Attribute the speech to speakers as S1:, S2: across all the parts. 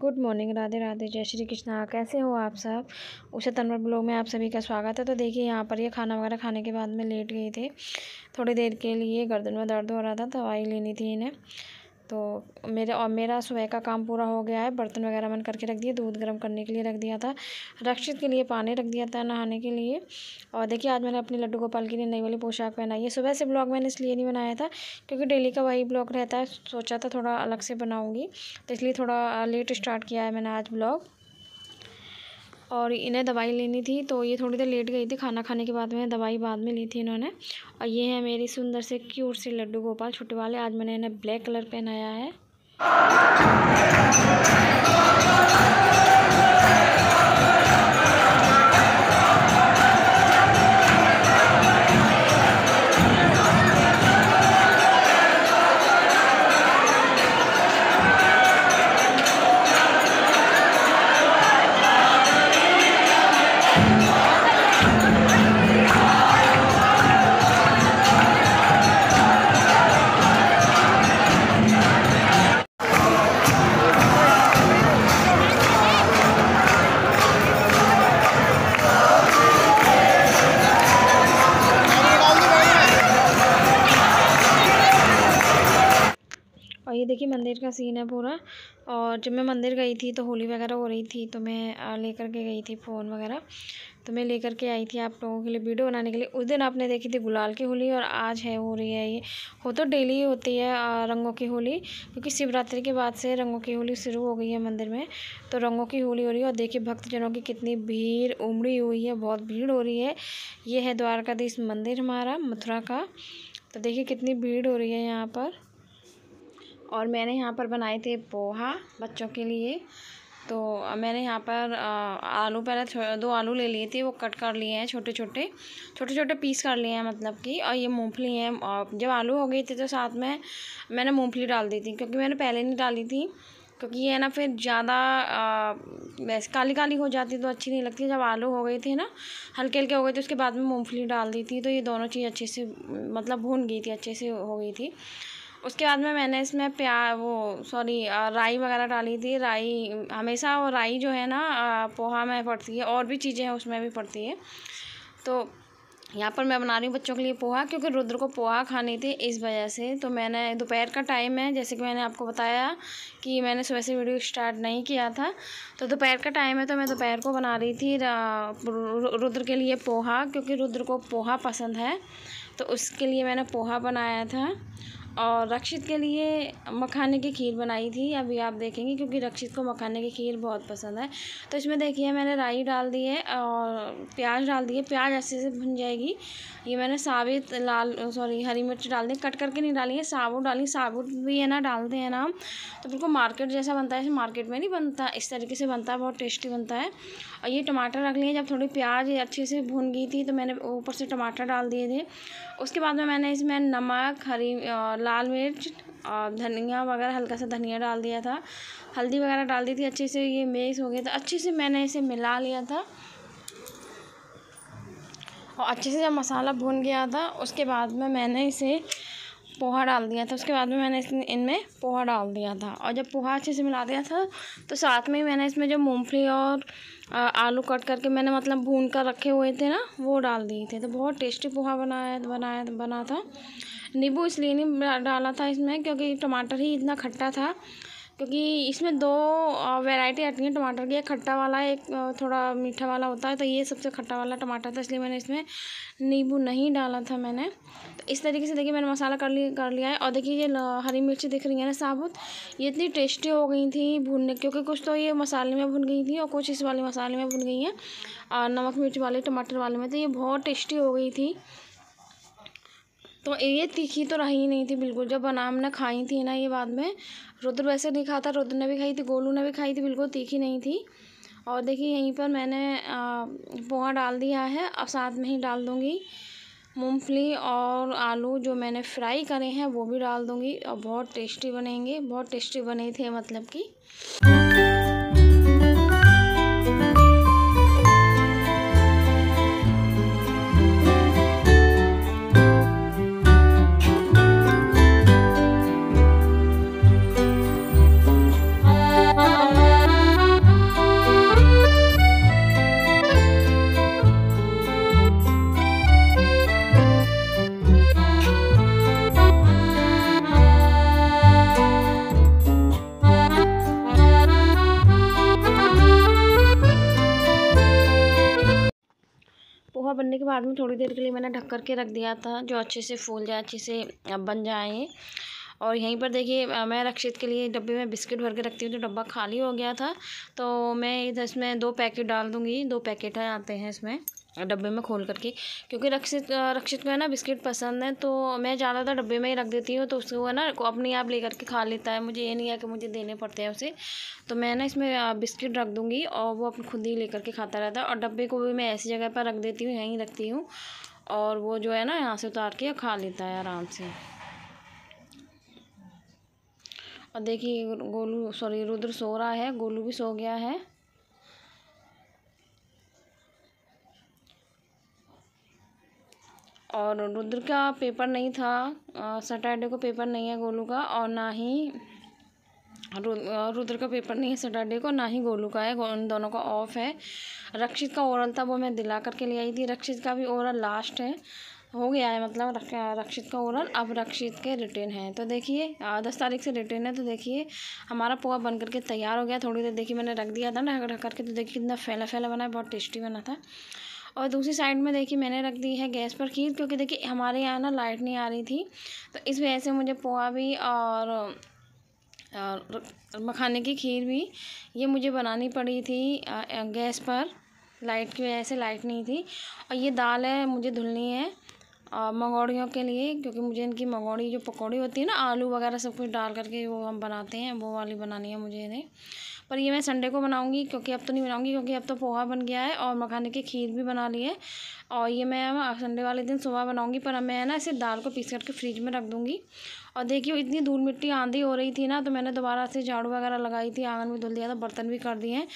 S1: good morning Radhe Radhe जय श्री कृष्णा कैसे हो आप सब उसे तनवर ब्लॉग में आप सभी का स्वागत है तो देखिए यहाँ पर ये खाना वगैरह खाने के बाद में लेट गई थी थोड़ी देर के लिए गर्दन में दर्द हो रहा था दवाई लेनी थी इन्हें तो मेरे और मेरा सुबह का काम पूरा हो गया है बर्तन वगैरह मैंने करके रख दिया दूध गर्म करने के लिए रख दिया था रक्षित के लिए पानी रख दिया था नहाने के लिए और देखिए आज मैंने अपने लड्डू गोपाल के लिए नई वाली पोशाक पहनाई है सुबह से ब्लॉग मैंने इसलिए नहीं बनाया था क्योंकि डेली का वही ब्लॉग रहता है सोचा था थोड़ा अलग से बनाऊँगी तो इसलिए थोड़ा लेट स्टार्ट किया है मैंने आज ब्लॉग और इन्हें दवाई लेनी थी तो ये थोड़ी देर लेट गई थी खाना खाने के बाद में दवाई बाद में ली थी इन्होंने और ये है मेरी सुंदर से क्यूट सी लड्डू गोपाल छोटे वाले आज मैंने इन्हें ब्लैक कलर पहनाया है मंदिर का सीन है पूरा और जब मैं मंदिर गई थी तो होली वगैरह हो रही थी तो मैं लेकर के गई थी फ़ोन वगैरह तो मैं लेकर के आई थी आप लोगों के लिए वीडियो बनाने के लिए उस दिन आपने देखी थी गुलाल की होली और आज है हो रही है ये हो तो डेली होती है रंगों की होली क्योंकि शिवरात्रि के बाद से रंगों की होली शुरू हो गई है मंदिर में तो रंगों की होली हो रही है और देखिए भक्तजनों की कितनी भीड़ उमड़ी हुई है बहुत भीड़ हो रही है ये है द्वारकाधीश मंदिर हमारा मथुरा का तो देखिए कितनी भीड़ हो रही है यहाँ पर और मैंने यहाँ पर बनाए थे पोहा बच्चों के लिए तो मैंने यहाँ पर आलू पहले दो आलू ले लिए थे वो कट कर लिए हैं छोटे छोटे छोटे छोटे पीस कर लिए हैं मतलब कि और ये मूँगफली हैं जब आलू हो गए थे तो साथ में मैंने मूँगफली डाल दी थी क्योंकि मैंने पहले नहीं डाली थी क्योंकि ये ना फिर ज़्यादा वैसे काली काली हो जाती तो अच्छी नहीं लगती जब आलू हो गए थे ना हल्के हल्के हो गए थे उसके बाद में मूँगफली डाल दी थी तो ये दोनों चीज़ अच्छे से मतलब भून गई थी अच्छे से हो गई थी उसके बाद में मैंने इसमें प्या वो सॉरी राई वगैरह डाली थी राई हमेशा वो राई जो है ना पोहा में पड़ती है और भी चीज़ें हैं उसमें भी पड़ती है तो यहाँ पर मैं बना रही हूँ बच्चों के लिए पोहा क्योंकि रुद्र को पोहा खाने थे इस वजह से तो मैंने दोपहर का टाइम है जैसे कि मैंने आपको बताया कि मैंने सुबह से वीडियो स्टार्ट नहीं किया था तो दोपहर का टाइम है तो मैं दोपहर को बना रही थी रुद्र के लिए पोहा क्योंकि रुद्र को पोहा पसंद है तो उसके लिए मैंने पोहा बनाया था और रक्षित के लिए मखाने की खीर बनाई थी अभी आप देखेंगे क्योंकि रक्षित को मखाने की खीर बहुत पसंद है तो इसमें देखिए मैंने राई डाल दी है और प्याज डाल दिए प्याज अच्छे से भुन जाएगी ये मैंने साबित लाल सॉरी हरी मिर्च डाल दी कट करके नहीं डाली है साबुत डाली साबुत भी है ना डालते हैं ना हम तो बिल्कुल मार्केट जैसा बनता है ऐसे मार्केट में नहीं बनता इस तरीके से बनता है बहुत टेस्टी बनता है और ये टमाटर रख लिए जब थोड़ी प्याज अच्छे से भुन गई थी तो मैंने ऊपर से टमाटर डाल दिए थे उसके बाद में मैंने इसमें नमक हरी और लाल मिर्च और धनिया वगैरह हल्का सा धनिया डाल दिया था हल्दी वगैरह डाल दी थी अच्छे से ये मिक्स हो गया था अच्छे से मैंने इसे मिला लिया था और अच्छे से जब मसाला भून गया था उसके बाद में मैंने इसे पोहा डाल दिया था उसके बाद में मैंने इसमें इनमें पोहा डाल दिया था और जब पोहा अच्छे से मिला दिया था तो साथ में ही मैंने इसमें जो मूंगफली और आलू कट करके मैंने मतलब भून कर रखे हुए थे ना वो डाल दिए थे तो बहुत टेस्टी पोहा बनाया बनाया बना था नींबू इसलिए नहीं डाला था इसमें क्योंकि टमाटर ही इतना खट्टा था क्योंकि इसमें दो वैरायटी आती है टमाटर की एक खट्टा वाला एक थोड़ा मीठा वाला होता है तो ये सबसे खट्टा वाला टमाटर था इसलिए मैंने इसमें नींबू नहीं डाला था मैंने तो इस तरीके से देखिए मैंने मसाला कर लिया कर लिया है और देखिए ये हरी मिर्ची दिख रही है ना साबुत ये इतनी टेस्टी हो गई थी भूनने क्योंकि कुछ तो ये मसाले में भुन गई थी और कुछ इस वाले मसाले में भुन गई हैं और नमक मिर्च वाले टमाटर वाले में तो ये बहुत टेस्टी हो गई थी तो ये तीखी तो रही नहीं थी बिल्कुल जब बनाम ने खाई थी ना ये बाद में रुद्र वैसे नहीं खाता रुद्र ने भी खाई थी गोलू ने भी खाई थी बिल्कुल तीखी नहीं थी और देखिए यहीं पर मैंने पोहा डाल दिया है अब साथ में ही डाल दूँगी मूँगफली और आलू जो मैंने फ्राई करे हैं वो भी डाल दूँगी और बहुत टेस्टी बनेंगे बहुत टेस्टी बने थे मतलब कि के बाद में थोड़ी देर के लिए मैंने ढक कर के रख दिया था जो अच्छे से फूल जाए अच्छे से बन जाए और यहीं पर देखिए मैं रक्षित के लिए डब्बे में बिस्किट भर के रखती हूँ तो डब्बा खाली हो गया था तो मैं इधर इसमें दो पैकेट डाल दूँगी दो पैकेट आते हैं इसमें डब्बे में खोल करके क्योंकि रक्षित रक्षित को है ना बिस्किट पसंद है तो मैं ज़्यादातर डब्बे में ही रख देती हूँ तो उसको है ना अपने आप ले करके खा लेता है मुझे ये नहीं है कि मुझे देने पड़ते हैं उसे तो मैं ना इसमें बिस्किट रख दूँगी और वो अपने खुद ही ले करके खाता रहता है और डब्बे को भी मैं ऐसी जगह पर रख देती हूँ यहीं रखती हूँ और वो जो है ना यहाँ से उतार के खा लेता है आराम से और देखिए गोलू सॉरी रुद्र सो रहा है गोलू भी सो गया है और रुद्र का पेपर नहीं था सैटरडे को पेपर नहीं है गोलू का और ना ही रुद्र का पेपर नहीं है सैटरडे को ना ही गोलू का है उन दोनों का ऑफ है रक्षित का ओरल था वो मैं दिला करके ले आई थी रक्षित का भी ओरल लास्ट है हो गया है मतलब रक, रक्षित का ओरल अब रक्षित के रिटर्न है तो देखिए दस तारीख से रिटर्न है तो देखिए हमारा पोहा बन करके तैयार हो गया थोड़ी देर देखिए मैंने रख दिया था ना रख करके तो देखिए कितना फैला फैला बना है बहुत टेस्टी बना था और दूसरी साइड में देखिए मैंने रख दी है गैस पर खीर क्योंकि देखिए हमारे यहाँ ना लाइट नहीं आ रही थी तो इस वजह से मुझे पोहा भी और और मखाने की खीर भी ये मुझे बनानी पड़ी थी गैस पर लाइट की वजह से लाइट नहीं थी और ये दाल है मुझे धुलनी है और मंगौड़ियों के लिए क्योंकि मुझे इनकी मंगौड़ी जो पकौड़ी होती है ना आलू वगैरह सब कुछ डाल करके वो हम बनाते हैं वो वाली बनानी है मुझे इन्हें पर ये मैं संडे को बनाऊँगी क्योंकि अब तो नहीं बनाऊँगी क्योंकि अब तो पोहा बन गया है और मखाने की खीर भी बना ली है और ये मैं संडे वाले दिन सुबह बनाऊँगी पर मैं ना इसे दाल को पीस करके फ्रिज में रख दूँगी और देखिए इतनी धूल मिट्टी आंधी हो रही थी ना तो मैंने दोबारा से झाड़ू वगैरह लगाई थी आंगन में धुल दिया था बर्तन भी कर दिए हैं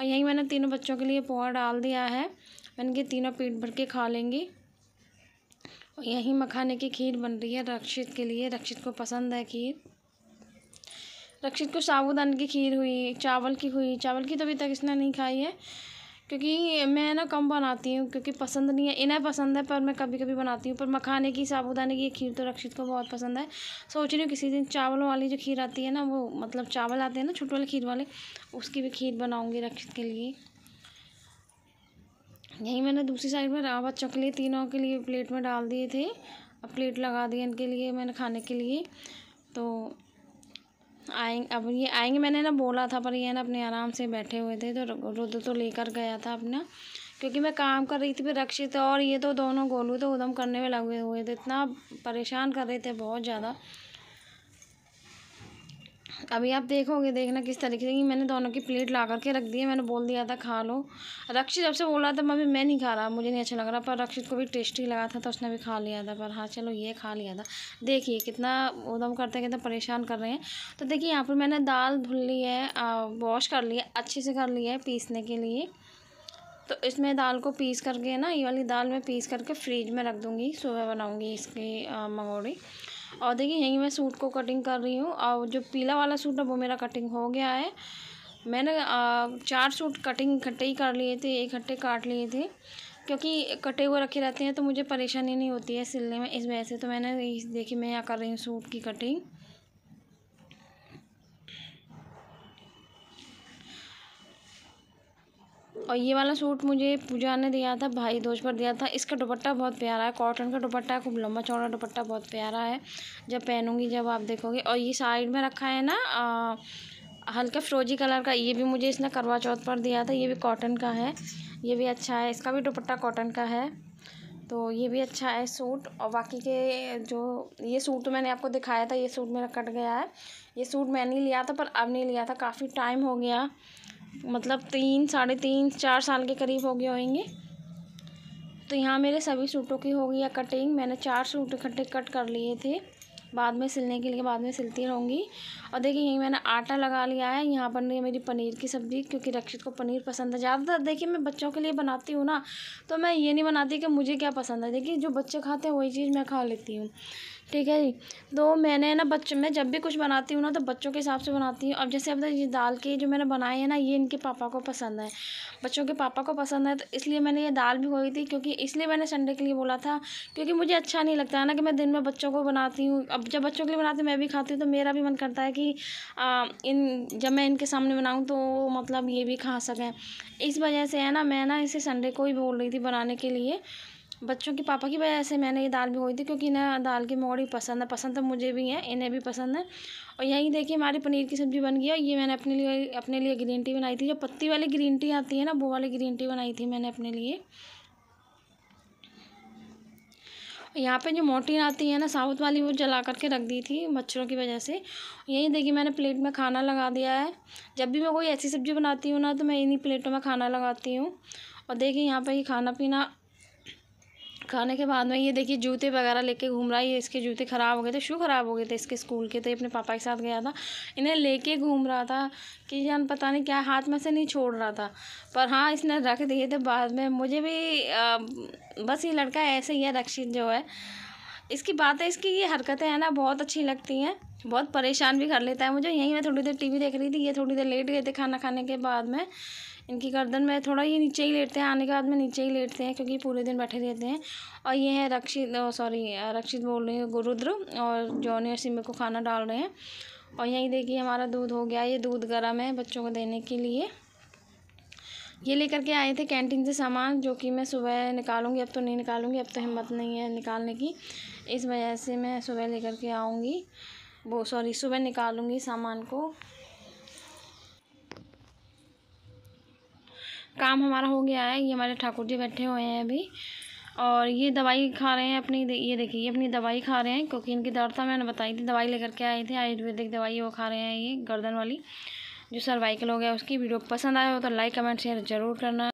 S1: और यहीं मैंने तीनों बच्चों के लिए पोहा डाल दिया है मैंने कि तीनों पेट भर के खा लेंगी और यहीं मखाने की खीर बन रही है रक्षित के लिए रक्षित को पसंद है खीर रक्षित को साबूदान की खीर हुई चावल की हुई चावल की तो अभी तक इसने नहीं खाई है क्योंकि मैं ना कम बनाती हूँ क्योंकि पसंद नहीं है इन्हें पसंद है पर मैं कभी कभी बनाती हूँ पर मखाने की साबुदाने की खीर तो रक्षित को बहुत पसंद है सोच रही हूँ किसी दिन चावलों वाली जो खीर आती है ना वो मतलब चावल आते हैं ना छोटे वाले खीर वाले उसकी भी खीर बनाऊँगी रक्षित के लिए यहीं मैंने दूसरी साइड में रावत चकले तीनों के लिए प्लेट में डाल दिए थे अब प्लेट लगा दी इनके लिए मैंने खाने के लिए तो आएंगे अब ये आएंगे मैंने ना बोला था पर ये ना अपने आराम से बैठे हुए थे तो रुद्र तो लेकर गया था अपना क्योंकि मैं काम कर रही थी फिर रक्षित और ये तो दोनों गोलू तो उदम करने में लगे हुए थे इतना परेशान कर रहे थे बहुत ज़्यादा अभी आप देखोगे देखना किस तरीके से मैंने दोनों की प्लेट ला करके रख दी है मैंने बोल दिया था खा लो रक्षित जब से बोल रहा था मम्मी मैं नहीं खा रहा मुझे नहीं अच्छा लग रहा पर रक्षित को भी टेस्टी लगा था तो उसने भी खा लिया था पर हाँ चलो ये खा लिया था देखिए कितना उदम करते हैं कितना परेशान कर रहे हैं तो देखिए यहाँ पर मैंने दाल धुल ली है वॉश कर ली है अच्छे से कर ली है पीसने के लिए तो इसमें दाल को पीस करके ना ये वाली दाल मैं पीस करके फ्रिज में रख दूँगी सुबह बनाऊँगी इसकी मंगोड़ी और देखिए यहीं मैं सूट को कटिंग कर रही हूँ और जो पीला वाला सूट है वो मेरा कटिंग हो गया है मैंने चार सूट कटिंग इकट्ठे ही कर लिए थे इकट्ठे काट लिए थे क्योंकि कटे हुए रखे रहते हैं तो मुझे परेशानी नहीं होती है सिलने में इस वजह से तो मैंने देखिए मैं यहाँ कर रही हूँ सूट की कटिंग और ये वाला सूट मुझे पूजा ने दिया था भाई दोस्त पर दिया था इसका दुपट्टा बहुत प्यारा है कॉटन का दुपट्टा है खूब लंबा चौड़ा दुपट्टा बहुत प्यारा है जब पहनूंगी जब आप देखोगे और ये साइड में रखा है ना हल्का फ्रोजी कलर का ये भी मुझे इसने करवा चौथ पर दिया था ये भी कॉटन का है ये भी अच्छा है इसका भी दुपट्टा कॉटन का है तो ये भी अच्छा है सूट और बाकी के जो ये सूट तो मैंने आपको दिखाया था ये सूट मेरा कट गया है ये सूट मैंने लिया था पर अब नहीं लिया था काफ़ी टाइम हो गया मतलब तीन साढ़े तीन चार साल के करीब हो गए होंगे तो यहाँ मेरे सभी सूटों की हो गई है कटिंग मैंने चार सूट इकट्ठे कट कर लिए थे बाद में सिलने के लिए बाद में सिलती रहूँगी और देखिए यहीं मैंने आटा लगा लिया है यहाँ पर मेरी पनीर की सब्ज़ी क्योंकि रक्षित को पनीर पसंद है ज़्यादातर देखिए मैं बच्चों के लिए बनाती हूँ ना तो मैं ये नहीं बनाती कि मुझे क्या पसंद है देखिए जो बच्चे खाते हैं वही चीज़ मैं खा लेती हूँ ठीक है जी तो मैंने ना बच्चों में जब भी कुछ बनाती हूँ ना तो बच्चों के हिसाब से बनाती हूँ अब जैसे अब ये दाल के जो मैंने बनाए हैं ना ये इनके पापा को पसंद है बच्चों के पापा को पसंद है तो इसलिए मैंने ये दाल भी खोई थी क्योंकि इसलिए मैंने संडे के लिए बोला था क्योंकि मुझे अच्छा नहीं लगता है ना कि मैं दिन में बच्चों को बनाती हूँ अब जब बच्चों के लिए बनाती हूँ मैं भी खाती हूँ तो मेरा भी मन करता है कि इन जब मैं इनके सामने बनाऊँ तो मतलब ये भी खा सकें इस वजह से है ना मैं ना इसे संडे को ही बोल रही थी बनाने के लिए बच्चों के पापा की वजह से मैंने ये दाल भिगोई थी क्योंकि इन्हें दाल की मोड़ी पसंद है पसंद तो मुझे भी है इन्हें भी पसंद है और यहीं देखिए हमारी पनीर की सब्ज़ी बन गई है ये मैंने अपने लिए अपने लिए ग्रीन टी बनाई थी जो पत्ती वाली ग्रीन टी आती है ना वो वाली ग्रीन टी बनाई थी मैंने अपने लिए यहाँ पे जो मोटी आती है ना साउथ वाली वो जला करके रख दी थी मच्छरों की वजह से यही देखिए मैंने प्लेट में खाना लगा दिया है जब भी मैं कोई ऐसी सब्ज़ी बनाती हूँ ना तो मैं इन्हीं प्लेटों में खाना लगाती हूँ और देखिए यहाँ पर ये खाना पीना खाने के बाद में ये देखिए जूते वगैरह लेके घूम रहा है ये इसके जूते ख़राब हो गए थे शू ख़राब हो गए थे इसके स्कूल के तो ये अपने पापा के साथ गया था इन्हें लेके घूम रहा था कि जान पता नहीं क्या हाथ में से नहीं छोड़ रहा था पर हाँ इसने रख दिए थे बाद में मुझे भी आ, बस ये लड़का ऐसे ही है रक्षित जो है इसकी बातें इसकी ये हरकतें हैं ना बहुत अच्छी लगती हैं बहुत परेशान भी कर लेता है मुझे यहीं मैं थोड़ी देर वी देख रही थी ये थोड़ी देर लेट गए थे खाना खाने के बाद में इनकी गर्दन में थोड़ा ये नीचे ही लेटते हैं आने के बाद में नीचे ही लेटते हैं क्योंकि पूरे दिन बैठे रहते हैं और ये है रक्षित सॉरी रक्षित बोल रही हैं गुरुद्र और जोनी और सिम्बे को खाना डाल रहे हैं और यहीं देखिए हमारा दूध हो गया ये दूध गर्म है बच्चों को देने के लिए ये लेकर के आए थे कैंटीन से सामान जो कि मैं सुबह निकालूंगी अब तो नहीं निकालूंगी अब तो हिम्मत नहीं है निकालने की इस वजह से मैं सुबह लेकर के आऊँगी वो सॉरी सुबह निकालूंगी सामान को काम हमारा हो गया है ये हमारे ठाकुर जी बैठे हुए हैं अभी और ये दवाई खा रहे हैं अपनी ये देखिए ये अपनी दवाई खा रहे हैं क्योंकि इनकी था तो मैंने बताई थी दवाई लेकर के आए थे आयुर्वेदिक दवाई वो खा रहे हैं ये गर्दन वाली जो सर्वाइकल हो गया उसकी वीडियो पसंद आया हो तो लाइक कमेंट शेयर ज़रूर करना